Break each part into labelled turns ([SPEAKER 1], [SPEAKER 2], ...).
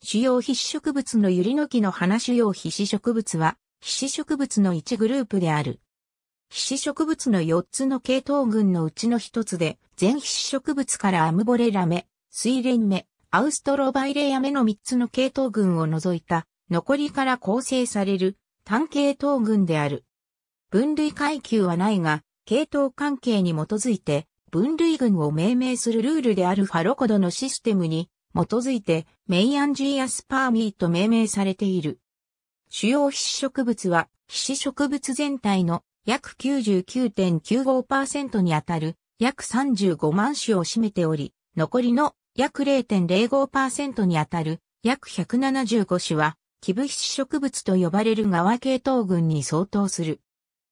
[SPEAKER 1] 主要必死植物のユリの木の花主要必死植物は、必死植物の一グループである。必死植物の4つの系統群のうちの一つで、全必死植物からアムボレラメ、水蓮目、アウストロバイレア目の3つの系統群を除いた、残りから構成される単系統群である。分類階級はないが、系統関係に基づいて、分類群を命名するルールであるファロコドのシステムにづいてメイアンジーアスパーミーと命名されている。主要皮脂植物は皮脂植物全体の約99.95%にあたる約35万種を占めており、残りの約0.05%にあたる約175種は、キ部皮脂植物と呼ばれる側系統群に相当する。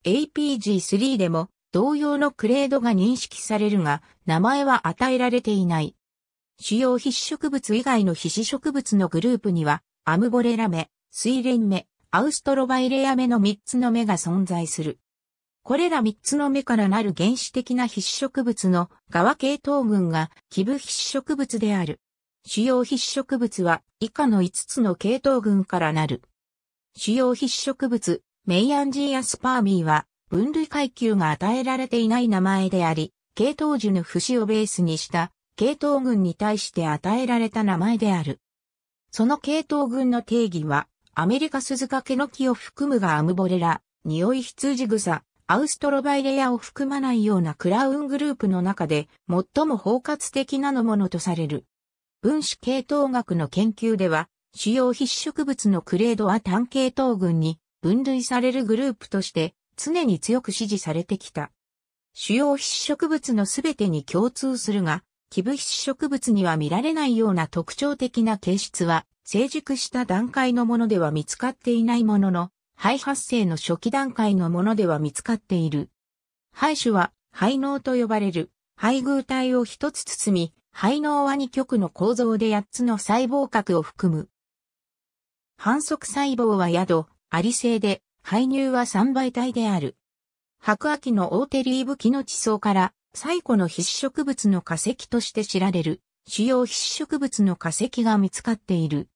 [SPEAKER 1] APG3 でも同様のクレードが認識されるが、名前は与えられていない。主要必植物以外の必死植物のグループには、アムボレラ目、レン目、アウストロバイレア目の3つの目が存在する。これら3つの目からなる原始的な必死植物の側系統群が基部必死植物である。主要必死植物は以下の5つの系統群からなる。主要必死植物、メイアンジーアスパーミーは分類階級が与えられていない名前であり、系統樹の節をベースにした系統群に対して与えられた名前である。その系統群の定義は、アメリカ鈴鹿ケの木を含むがアムボレラ、匂い羊草、アウストロバイレアを含まないようなクラウングループの中で最も包括的なのものとされる。分子系統学の研究では、主要必植物のクレードは単系統群に分類されるグループとして常に強く支持されてきた。主要必植物のすべてに共通するが、寄付皮植物には見られないような特徴的な形質は、成熟した段階のものでは見つかっていないものの、肺発生の初期段階のものでは見つかっている。肺種は、肺脳と呼ばれる、肺偶体を一つ包み、肺脳は二極の構造で八つの細胞核を含む。反則細胞は宿、アリ性で、肺乳は三倍体である。白亜紀のオーテリーブ紀の地層から最古の必植物の化石として知られる、主要必植物の化石が見つかっている。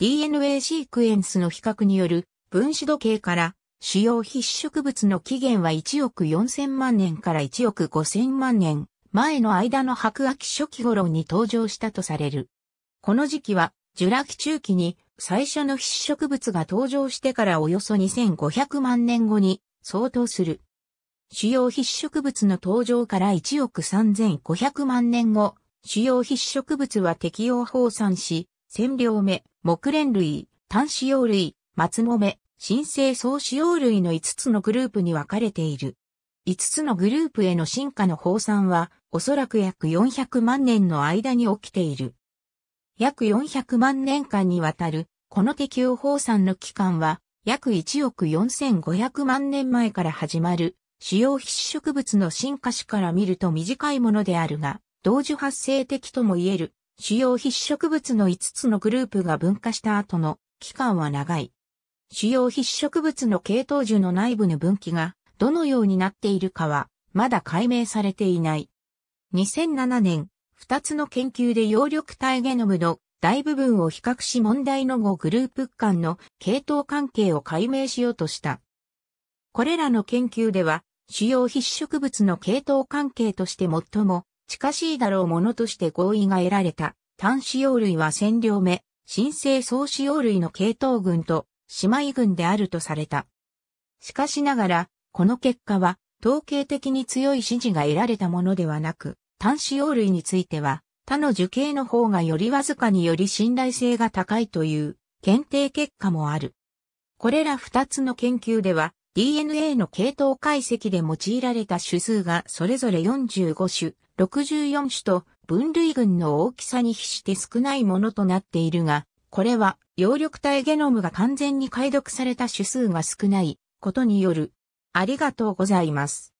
[SPEAKER 1] DNA シークエンスの比較による分子時計から主要必植物の起源は1億4000万年から1億5000万年前の間の白亜紀初期頃に登場したとされる。この時期はジュラ紀中期に最初の必植物が登場してからおよそ2500万年後に相当する。主要必植物の登場から1億3500万年後、主要必植物は適応放散し、千両目、木蓮類、単子葉類、松もめ、新生総子葉類の5つのグループに分かれている。5つのグループへの進化の放散は、おそらく約400万年の間に起きている。約400万年間にわたる、この適応放散の期間は、約1億4500万年前から始まる、主要必死植物の進化史から見ると短いものであるが、同時発生的とも言える、主要必死植物の5つのグループが分化した後の期間は長い。主要必死植物の系統樹の内部の分岐がどのようになっているかはまだ解明されていない。2007年、2つの研究で葉緑体ゲノムの大部分を比較し問題の5グループ間の系統関係を解明しようとした。これらの研究では、主要必植物の系統関係として最も近しいだろうものとして合意が得られた。単子用類は占領目、新生総使用類の系統群と姉妹群であるとされた。しかしながら、この結果は統計的に強い支持が得られたものではなく、単子用類については他の樹形の方がよりわずかにより信頼性が高いという検定結果もある。これら二つの研究では、DNA の系統解析で用いられた種数がそれぞれ45種、64種と分類群の大きさに比して少ないものとなっているが、これは葉緑体ゲノムが完全に解読された種数が少ないことによる。ありがとうございます。